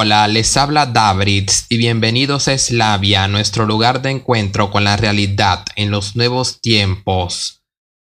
Hola, les habla Davritz y bienvenidos a Eslavia, nuestro lugar de encuentro con la realidad en los nuevos tiempos.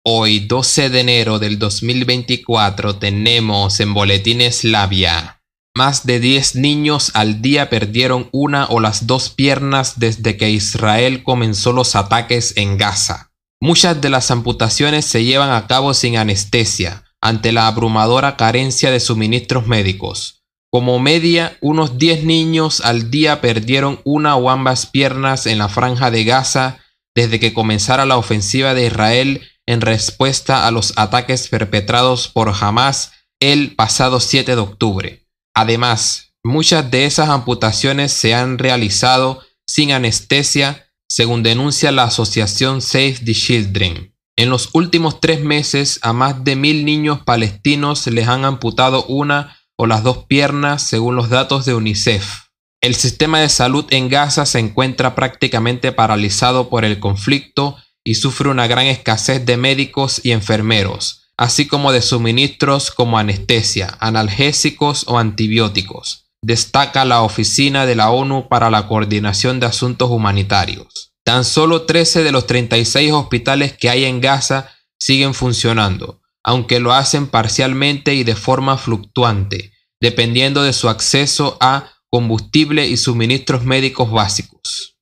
Hoy, 12 de enero del 2024, tenemos en Boletín Eslavia. Más de 10 niños al día perdieron una o las dos piernas desde que Israel comenzó los ataques en Gaza. Muchas de las amputaciones se llevan a cabo sin anestesia, ante la abrumadora carencia de suministros médicos. Como media, unos 10 niños al día perdieron una o ambas piernas en la franja de Gaza desde que comenzara la ofensiva de Israel en respuesta a los ataques perpetrados por Hamas el pasado 7 de octubre. Además, muchas de esas amputaciones se han realizado sin anestesia, según denuncia la asociación Save the Children. En los últimos tres meses, a más de mil niños palestinos les han amputado una o las dos piernas según los datos de UNICEF. El sistema de salud en Gaza se encuentra prácticamente paralizado por el conflicto y sufre una gran escasez de médicos y enfermeros, así como de suministros como anestesia, analgésicos o antibióticos. Destaca la Oficina de la ONU para la Coordinación de Asuntos Humanitarios. Tan solo 13 de los 36 hospitales que hay en Gaza siguen funcionando, aunque lo hacen parcialmente y de forma fluctuante, dependiendo de su acceso a combustible y suministros médicos básicos.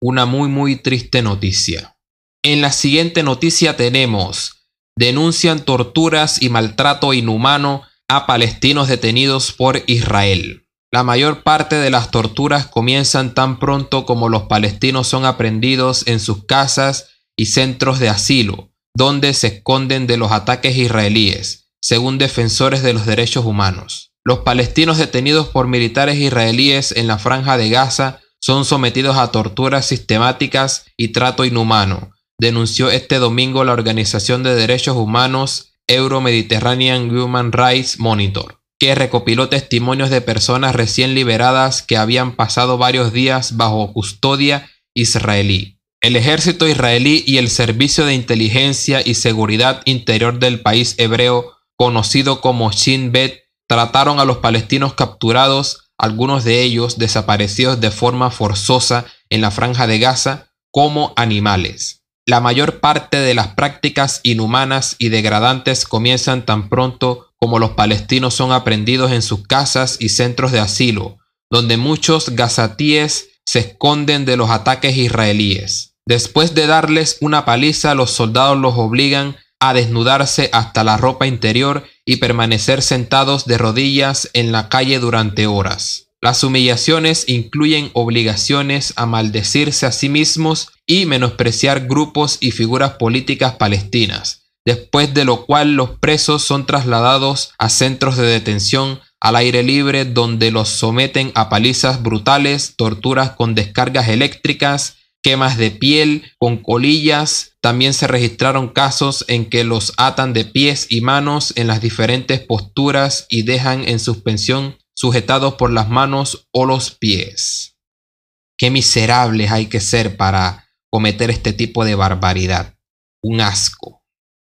Una muy muy triste noticia. En la siguiente noticia tenemos, denuncian torturas y maltrato inhumano a palestinos detenidos por Israel. La mayor parte de las torturas comienzan tan pronto como los palestinos son aprendidos en sus casas y centros de asilo, donde se esconden de los ataques israelíes, según defensores de los derechos humanos. Los palestinos detenidos por militares israelíes en la franja de Gaza son sometidos a torturas sistemáticas y trato inhumano, denunció este domingo la Organización de Derechos Humanos Euro-Mediterranean Human Rights Monitor, que recopiló testimonios de personas recién liberadas que habían pasado varios días bajo custodia israelí. El ejército israelí y el servicio de inteligencia y seguridad interior del país hebreo, conocido como Shin Bet, trataron a los palestinos capturados, algunos de ellos desaparecidos de forma forzosa en la franja de Gaza, como animales. La mayor parte de las prácticas inhumanas y degradantes comienzan tan pronto como los palestinos son aprendidos en sus casas y centros de asilo, donde muchos gazatíes se esconden de los ataques israelíes. Después de darles una paliza, los soldados los obligan a desnudarse hasta la ropa interior y permanecer sentados de rodillas en la calle durante horas. Las humillaciones incluyen obligaciones a maldecirse a sí mismos y menospreciar grupos y figuras políticas palestinas, después de lo cual los presos son trasladados a centros de detención al aire libre donde los someten a palizas brutales, torturas con descargas eléctricas, quemas de piel con colillas. También se registraron casos en que los atan de pies y manos en las diferentes posturas y dejan en suspensión sujetados por las manos o los pies. Qué miserables hay que ser para cometer este tipo de barbaridad. Un asco.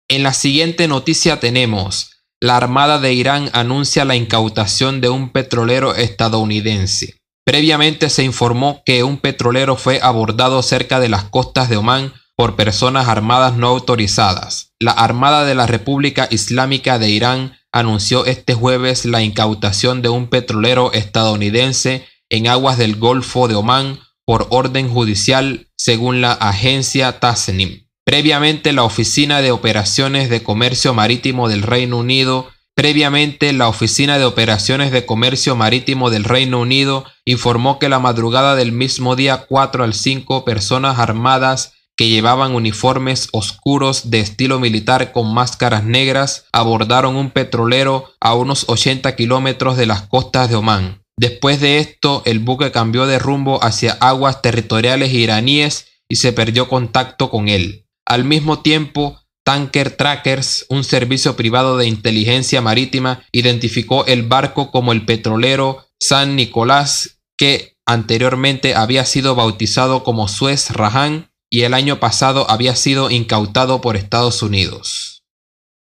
En la siguiente noticia tenemos, la Armada de Irán anuncia la incautación de un petrolero estadounidense. Previamente se informó que un petrolero fue abordado cerca de las costas de Omán por personas armadas no autorizadas. La Armada de la República Islámica de Irán anunció este jueves la incautación de un petrolero estadounidense en aguas del Golfo de Omán por orden judicial, según la agencia Tasnim. Previamente, la Oficina de Operaciones de Comercio Marítimo del Reino Unido Previamente, la Oficina de Operaciones de Comercio Marítimo del Reino Unido informó que la madrugada del mismo día 4 al 5 personas armadas que llevaban uniformes oscuros de estilo militar con máscaras negras abordaron un petrolero a unos 80 kilómetros de las costas de Omán. Después de esto, el buque cambió de rumbo hacia aguas territoriales iraníes y se perdió contacto con él. Al mismo tiempo, Tanker Trackers, un servicio privado de inteligencia marítima, identificó el barco como el petrolero San Nicolás, que anteriormente había sido bautizado como Suez Rahan y el año pasado había sido incautado por Estados Unidos.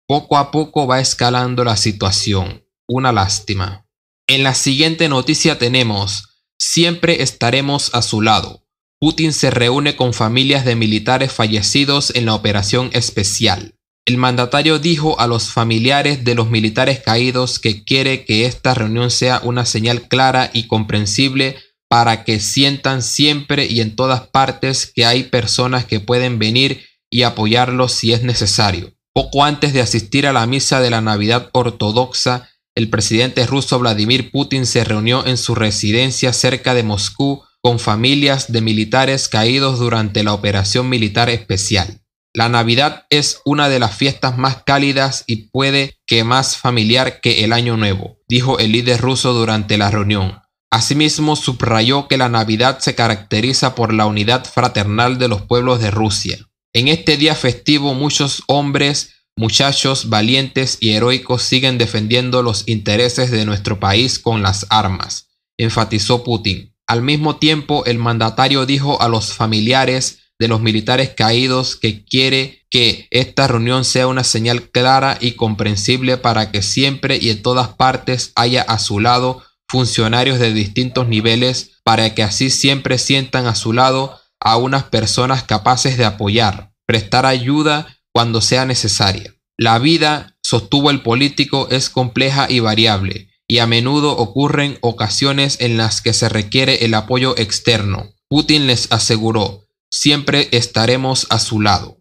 Poco a poco va escalando la situación. Una lástima. En la siguiente noticia tenemos, siempre estaremos a su lado. Putin se reúne con familias de militares fallecidos en la operación especial. El mandatario dijo a los familiares de los militares caídos que quiere que esta reunión sea una señal clara y comprensible para que sientan siempre y en todas partes que hay personas que pueden venir y apoyarlos si es necesario. Poco antes de asistir a la misa de la Navidad ortodoxa, el presidente ruso Vladimir Putin se reunió en su residencia cerca de Moscú con familias de militares caídos durante la operación militar especial. La Navidad es una de las fiestas más cálidas y puede que más familiar que el Año Nuevo, dijo el líder ruso durante la reunión. Asimismo, subrayó que la Navidad se caracteriza por la unidad fraternal de los pueblos de Rusia. En este día festivo muchos hombres, muchachos valientes y heroicos siguen defendiendo los intereses de nuestro país con las armas, enfatizó Putin. Al mismo tiempo, el mandatario dijo a los familiares de los militares caídos que quiere que esta reunión sea una señal clara y comprensible para que siempre y en todas partes haya a su lado funcionarios de distintos niveles para que así siempre sientan a su lado a unas personas capaces de apoyar, prestar ayuda cuando sea necesaria. La vida, sostuvo el político, es compleja y variable y a menudo ocurren ocasiones en las que se requiere el apoyo externo. Putin les aseguró, siempre estaremos a su lado.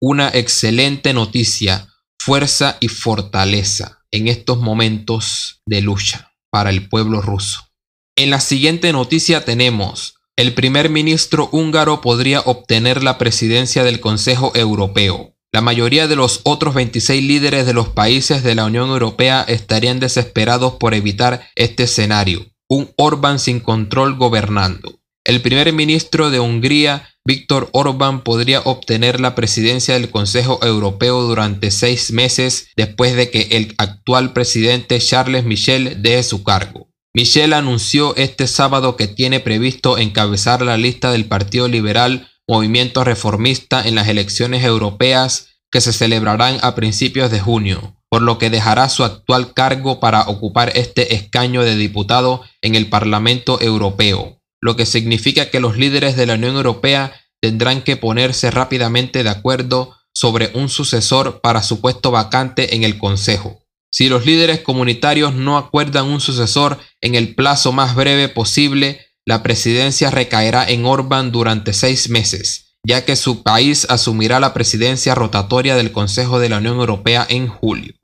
Una excelente noticia, fuerza y fortaleza en estos momentos de lucha para el pueblo ruso. En la siguiente noticia tenemos, el primer ministro húngaro podría obtener la presidencia del Consejo Europeo. La mayoría de los otros 26 líderes de los países de la Unión Europea estarían desesperados por evitar este escenario, un Orbán sin control gobernando. El primer ministro de Hungría, Víctor Orbán, podría obtener la presidencia del Consejo Europeo durante seis meses después de que el actual presidente Charles Michel deje su cargo. Michel anunció este sábado que tiene previsto encabezar la lista del Partido Liberal movimiento reformista en las elecciones europeas que se celebrarán a principios de junio, por lo que dejará su actual cargo para ocupar este escaño de diputado en el Parlamento Europeo, lo que significa que los líderes de la Unión Europea tendrán que ponerse rápidamente de acuerdo sobre un sucesor para su puesto vacante en el Consejo. Si los líderes comunitarios no acuerdan un sucesor en el plazo más breve posible, la presidencia recaerá en Orbán durante seis meses, ya que su país asumirá la presidencia rotatoria del Consejo de la Unión Europea en julio.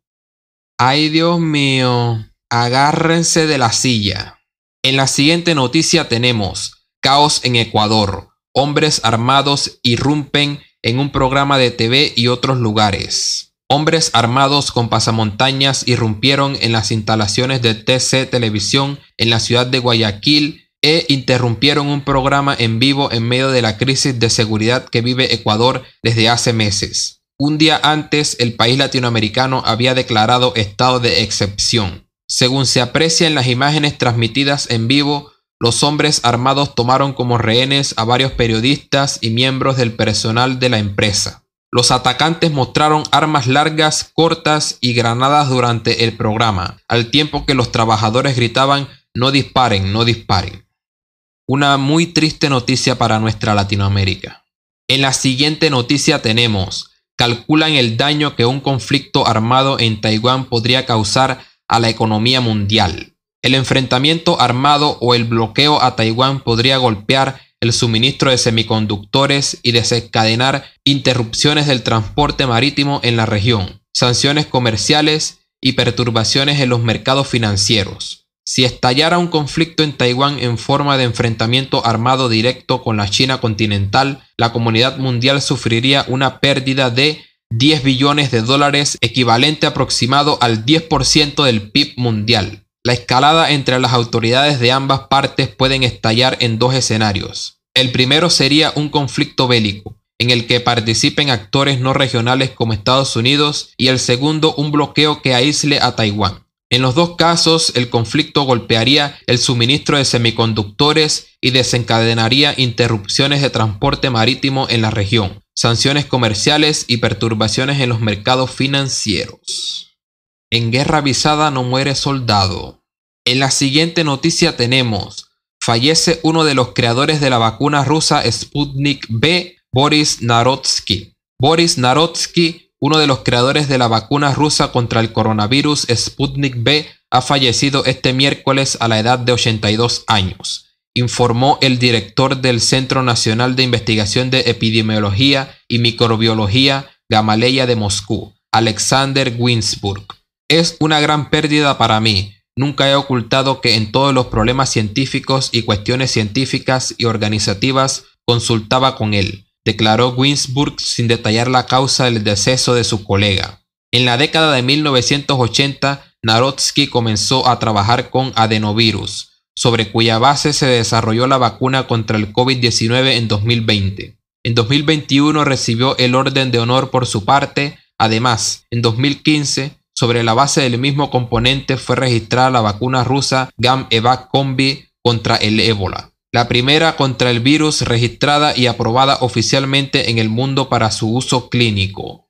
Ay Dios mío, agárrense de la silla. En la siguiente noticia tenemos caos en Ecuador. Hombres armados irrumpen en un programa de TV y otros lugares. Hombres armados con pasamontañas irrumpieron en las instalaciones de TC Televisión en la ciudad de Guayaquil e interrumpieron un programa en vivo en medio de la crisis de seguridad que vive Ecuador desde hace meses. Un día antes, el país latinoamericano había declarado estado de excepción. Según se aprecia en las imágenes transmitidas en vivo, los hombres armados tomaron como rehenes a varios periodistas y miembros del personal de la empresa. Los atacantes mostraron armas largas, cortas y granadas durante el programa, al tiempo que los trabajadores gritaban no disparen, no disparen una muy triste noticia para nuestra Latinoamérica. En la siguiente noticia tenemos, calculan el daño que un conflicto armado en Taiwán podría causar a la economía mundial. El enfrentamiento armado o el bloqueo a Taiwán podría golpear el suministro de semiconductores y desencadenar interrupciones del transporte marítimo en la región, sanciones comerciales y perturbaciones en los mercados financieros. Si estallara un conflicto en Taiwán en forma de enfrentamiento armado directo con la China continental, la comunidad mundial sufriría una pérdida de 10 billones de dólares, equivalente aproximado al 10% del PIB mundial. La escalada entre las autoridades de ambas partes pueden estallar en dos escenarios. El primero sería un conflicto bélico, en el que participen actores no regionales como Estados Unidos, y el segundo un bloqueo que aísle a Taiwán. En los dos casos, el conflicto golpearía el suministro de semiconductores y desencadenaría interrupciones de transporte marítimo en la región, sanciones comerciales y perturbaciones en los mercados financieros. En guerra avisada no muere soldado. En la siguiente noticia tenemos, fallece uno de los creadores de la vacuna rusa Sputnik B, Boris Narodsky. Boris Narodsky uno de los creadores de la vacuna rusa contra el coronavirus Sputnik B, ha fallecido este miércoles a la edad de 82 años, informó el director del Centro Nacional de Investigación de Epidemiología y Microbiología Gamaleya de Moscú, Alexander Winsburg. Es una gran pérdida para mí. Nunca he ocultado que en todos los problemas científicos y cuestiones científicas y organizativas consultaba con él declaró Winsburg sin detallar la causa del deceso de su colega. En la década de 1980, Narodsky comenzó a trabajar con adenovirus, sobre cuya base se desarrolló la vacuna contra el COVID-19 en 2020. En 2021 recibió el Orden de Honor por su parte, además, en 2015, sobre la base del mismo componente fue registrada la vacuna rusa GAM-EVAC-Combi contra el ébola la primera contra el virus registrada y aprobada oficialmente en el mundo para su uso clínico.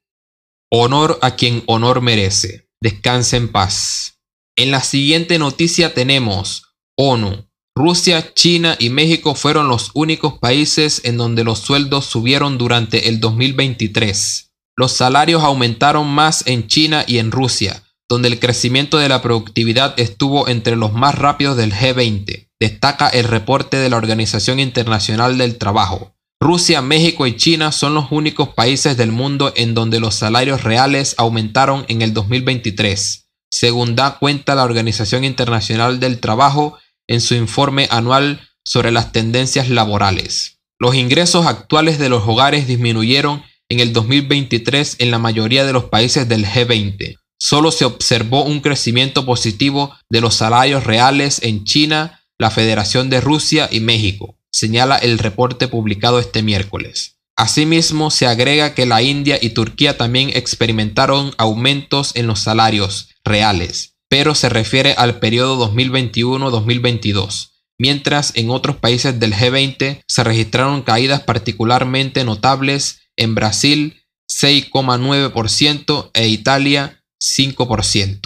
Honor a quien honor merece. Descanse en paz. En la siguiente noticia tenemos ONU. Rusia, China y México fueron los únicos países en donde los sueldos subieron durante el 2023. Los salarios aumentaron más en China y en Rusia, donde el crecimiento de la productividad estuvo entre los más rápidos del G20, destaca el reporte de la Organización Internacional del Trabajo. Rusia, México y China son los únicos países del mundo en donde los salarios reales aumentaron en el 2023, según da cuenta la Organización Internacional del Trabajo en su informe anual sobre las tendencias laborales. Los ingresos actuales de los hogares disminuyeron en el 2023 en la mayoría de los países del G20, solo se observó un crecimiento positivo de los salarios reales en China, la Federación de Rusia y México, señala el reporte publicado este miércoles. Asimismo, se agrega que la India y Turquía también experimentaron aumentos en los salarios reales, pero se refiere al periodo 2021-2022, mientras en otros países del G20 se registraron caídas particularmente notables en Brasil 6,9% e Italia 5%.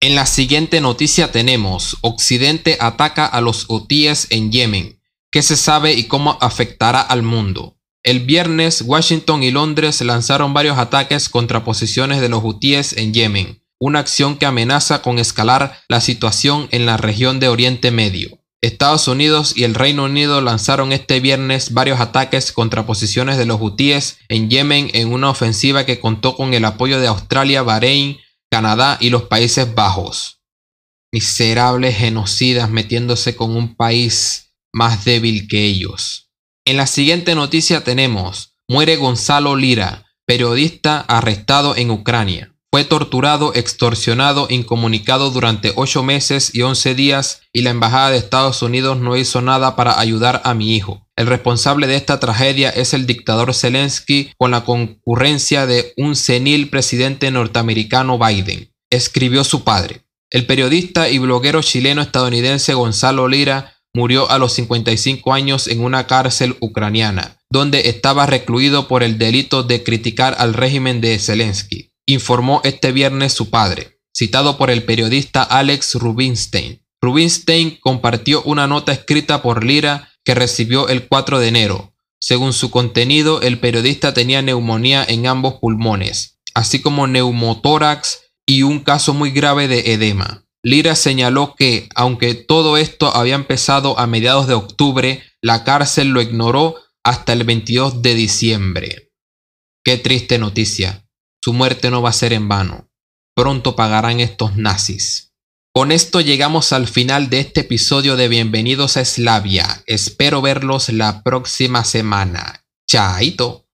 En la siguiente noticia tenemos, Occidente ataca a los hutíes en Yemen. ¿Qué se sabe y cómo afectará al mundo? El viernes, Washington y Londres lanzaron varios ataques contra posiciones de los hutíes en Yemen, una acción que amenaza con escalar la situación en la región de Oriente Medio. Estados Unidos y el Reino Unido lanzaron este viernes varios ataques contra posiciones de los hutíes en Yemen en una ofensiva que contó con el apoyo de Australia, Bahrein, Canadá y los Países Bajos. Miserables genocidas metiéndose con un país más débil que ellos. En la siguiente noticia tenemos, muere Gonzalo Lira, periodista arrestado en Ucrania. Fue torturado, extorsionado, incomunicado durante ocho meses y once días y la Embajada de Estados Unidos no hizo nada para ayudar a mi hijo. El responsable de esta tragedia es el dictador Zelensky con la concurrencia de un senil presidente norteamericano Biden, escribió su padre. El periodista y bloguero chileno-estadounidense Gonzalo Lira murió a los 55 años en una cárcel ucraniana, donde estaba recluido por el delito de criticar al régimen de Zelensky informó este viernes su padre, citado por el periodista Alex Rubinstein. Rubinstein compartió una nota escrita por Lira que recibió el 4 de enero. Según su contenido, el periodista tenía neumonía en ambos pulmones, así como neumotórax y un caso muy grave de edema. Lira señaló que, aunque todo esto había empezado a mediados de octubre, la cárcel lo ignoró hasta el 22 de diciembre. Qué triste noticia. Su muerte no va a ser en vano. Pronto pagarán estos nazis. Con esto llegamos al final de este episodio de Bienvenidos a Eslavia. Espero verlos la próxima semana. Chaito.